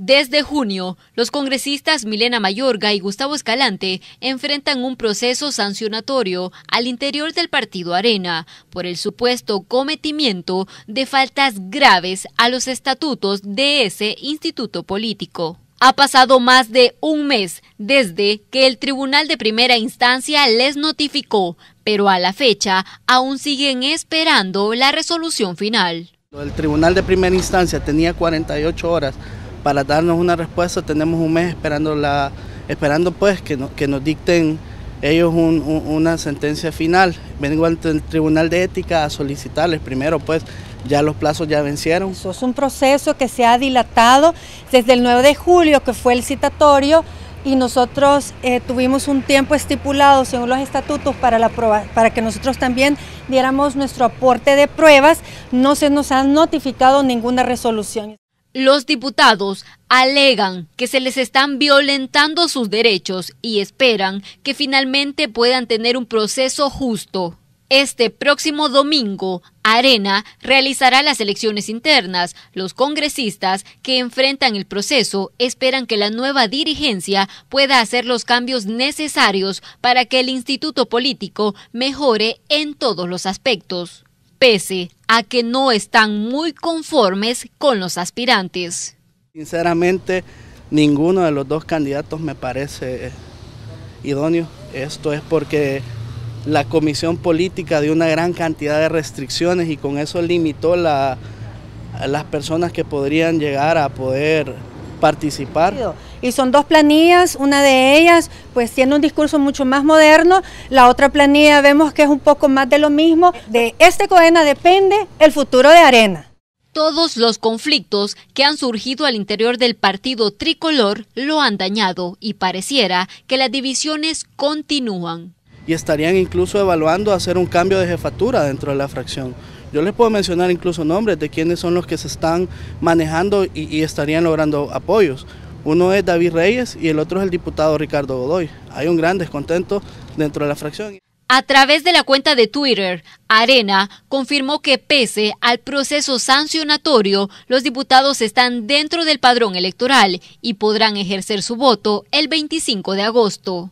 Desde junio, los congresistas Milena Mayorga y Gustavo Escalante enfrentan un proceso sancionatorio al interior del partido Arena por el supuesto cometimiento de faltas graves a los estatutos de ese instituto político. Ha pasado más de un mes desde que el Tribunal de Primera Instancia les notificó, pero a la fecha aún siguen esperando la resolución final. El Tribunal de Primera Instancia tenía 48 horas para darnos una respuesta tenemos un mes esperando, la, esperando pues que, que nos dicten ellos una sentencia final. Vengo ante el Tribunal de Ética a solicitarles primero, pues ya los plazos ya vencieron. Eso es un proceso que se ha dilatado desde el 9 de julio, que fue el citatorio, y nosotros eh, tuvimos un tiempo estipulado según los estatutos para, la prueba, para que nosotros también diéramos nuestro aporte de pruebas. No se nos ha notificado ninguna resolución. Los diputados alegan que se les están violentando sus derechos y esperan que finalmente puedan tener un proceso justo. Este próximo domingo, Arena realizará las elecciones internas. Los congresistas que enfrentan el proceso esperan que la nueva dirigencia pueda hacer los cambios necesarios para que el instituto político mejore en todos los aspectos pese a que no están muy conformes con los aspirantes. Sinceramente, ninguno de los dos candidatos me parece idóneo. Esto es porque la comisión política dio una gran cantidad de restricciones y con eso limitó las personas que podrían llegar a poder participar. Y son dos planillas, una de ellas pues tiene un discurso mucho más moderno, la otra planilla vemos que es un poco más de lo mismo. De este cohena depende el futuro de Arena. Todos los conflictos que han surgido al interior del partido tricolor lo han dañado y pareciera que las divisiones continúan. Y estarían incluso evaluando hacer un cambio de jefatura dentro de la fracción. Yo les puedo mencionar incluso nombres de quienes son los que se están manejando y, estarían logrando apoyos. Uno es David Reyes y el otro es el diputado Ricardo Godoy. Hay un gran descontento dentro de la fracción. A través de la cuenta de Twitter, Arena confirmó que pese al proceso sancionatorio, los diputados están dentro del padrón electoral y podrán ejercer su voto el 25 de agosto.